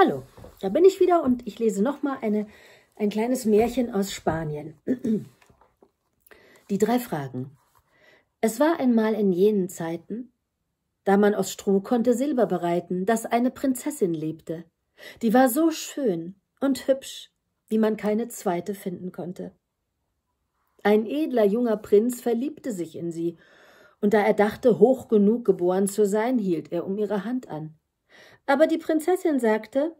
Hallo, da bin ich wieder und ich lese nochmal ein kleines Märchen aus Spanien. Die drei Fragen. Es war einmal in jenen Zeiten, da man aus Stroh konnte Silber bereiten, dass eine Prinzessin lebte. Die war so schön und hübsch, wie man keine zweite finden konnte. Ein edler junger Prinz verliebte sich in sie, und da er dachte, hoch genug geboren zu sein, hielt er um ihre Hand an. Aber die Prinzessin sagte,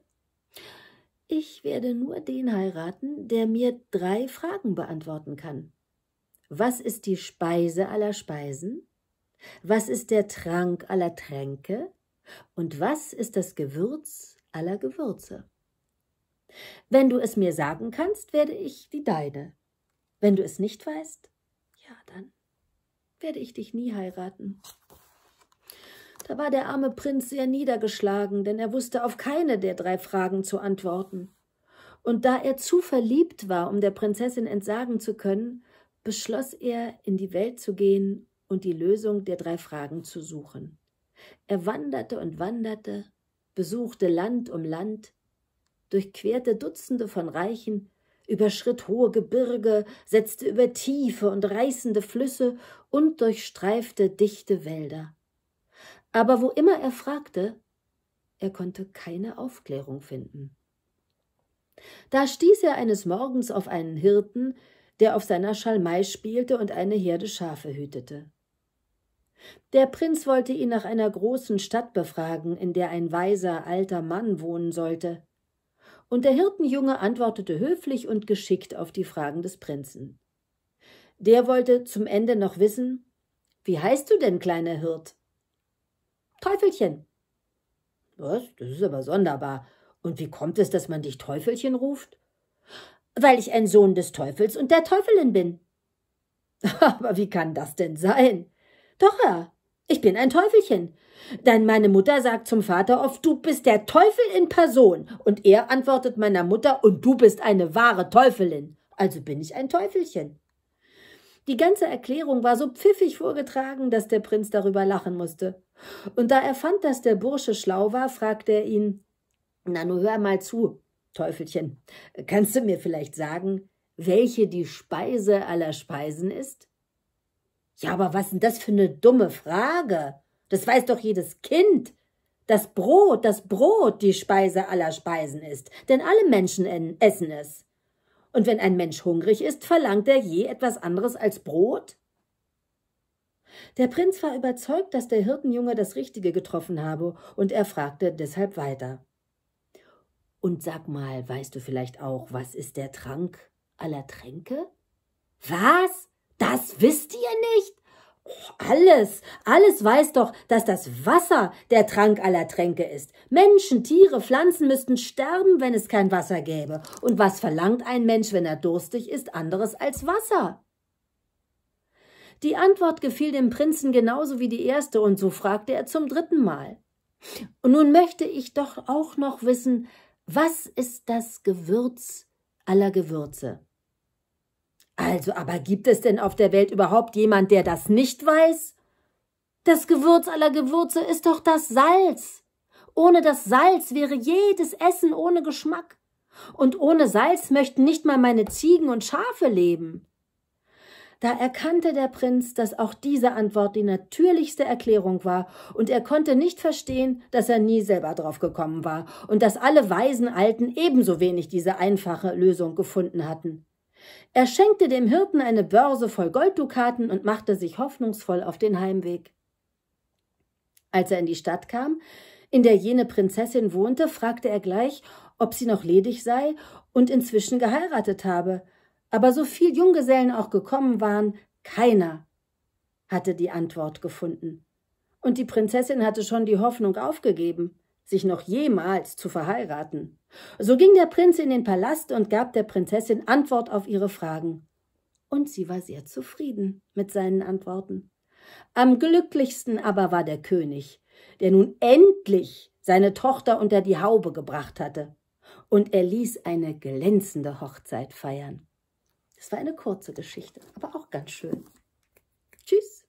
ich werde nur den heiraten, der mir drei Fragen beantworten kann. Was ist die Speise aller Speisen? Was ist der Trank aller Tränke? Und was ist das Gewürz aller Gewürze? Wenn du es mir sagen kannst, werde ich die deine. Wenn du es nicht weißt, ja, dann werde ich dich nie heiraten. Da war der arme Prinz sehr niedergeschlagen, denn er wusste auf keine der drei Fragen zu antworten. Und da er zu verliebt war, um der Prinzessin entsagen zu können, beschloss er, in die Welt zu gehen und die Lösung der drei Fragen zu suchen. Er wanderte und wanderte, besuchte Land um Land, durchquerte Dutzende von Reichen, überschritt hohe Gebirge, setzte über tiefe und reißende Flüsse und durchstreifte dichte Wälder aber wo immer er fragte, er konnte keine Aufklärung finden. Da stieß er eines Morgens auf einen Hirten, der auf seiner Schalmei spielte und eine Herde Schafe hütete. Der Prinz wollte ihn nach einer großen Stadt befragen, in der ein weiser alter Mann wohnen sollte, und der Hirtenjunge antwortete höflich und geschickt auf die Fragen des Prinzen. Der wollte zum Ende noch wissen Wie heißt du denn, kleiner Hirt? Teufelchen. Was? Das ist aber sonderbar. Und wie kommt es, dass man dich Teufelchen ruft? Weil ich ein Sohn des Teufels und der Teufelin bin. Aber wie kann das denn sein? Doch, ja, ich bin ein Teufelchen. Denn meine Mutter sagt zum Vater oft, du bist der Teufel in Person. Und er antwortet meiner Mutter, und du bist eine wahre Teufelin. Also bin ich ein Teufelchen. Die ganze Erklärung war so pfiffig vorgetragen, dass der Prinz darüber lachen musste. Und da er fand, dass der Bursche schlau war, fragte er ihn Na, nun hör mal zu, Teufelchen, kannst du mir vielleicht sagen, welche die Speise aller Speisen ist? Ja, aber was denn das für eine dumme Frage? Das weiß doch jedes Kind. Das Brot, das Brot die Speise aller Speisen ist, denn alle Menschen essen es. Und wenn ein Mensch hungrig ist, verlangt er je etwas anderes als Brot? Der Prinz war überzeugt, dass der Hirtenjunge das Richtige getroffen habe, und er fragte deshalb weiter. Und sag mal, weißt du vielleicht auch, was ist der Trank aller Tränke? Was? Das wisst ihr nicht? Alles, alles weiß doch, dass das Wasser der Trank aller Tränke ist. Menschen, Tiere, Pflanzen müssten sterben, wenn es kein Wasser gäbe. Und was verlangt ein Mensch, wenn er durstig ist, anderes als Wasser? Die Antwort gefiel dem Prinzen genauso wie die erste, und so fragte er zum dritten Mal. Und nun möchte ich doch auch noch wissen, was ist das Gewürz aller Gewürze? Also, aber gibt es denn auf der Welt überhaupt jemand, der das nicht weiß? Das Gewürz aller Gewürze ist doch das Salz. Ohne das Salz wäre jedes Essen ohne Geschmack. Und ohne Salz möchten nicht mal meine Ziegen und Schafe leben. Da erkannte der Prinz, dass auch diese Antwort die natürlichste Erklärung war, und er konnte nicht verstehen, dass er nie selber drauf gekommen war und dass alle weisen Alten ebenso wenig diese einfache Lösung gefunden hatten. Er schenkte dem Hirten eine Börse voll Golddukaten und machte sich hoffnungsvoll auf den Heimweg. Als er in die Stadt kam, in der jene Prinzessin wohnte, fragte er gleich, ob sie noch ledig sei und inzwischen geheiratet habe. Aber so viel Junggesellen auch gekommen waren, keiner hatte die Antwort gefunden. Und die Prinzessin hatte schon die Hoffnung aufgegeben sich noch jemals zu verheiraten. So ging der Prinz in den Palast und gab der Prinzessin Antwort auf ihre Fragen. Und sie war sehr zufrieden mit seinen Antworten. Am glücklichsten aber war der König, der nun endlich seine Tochter unter die Haube gebracht hatte. Und er ließ eine glänzende Hochzeit feiern. Es war eine kurze Geschichte, aber auch ganz schön. Tschüss.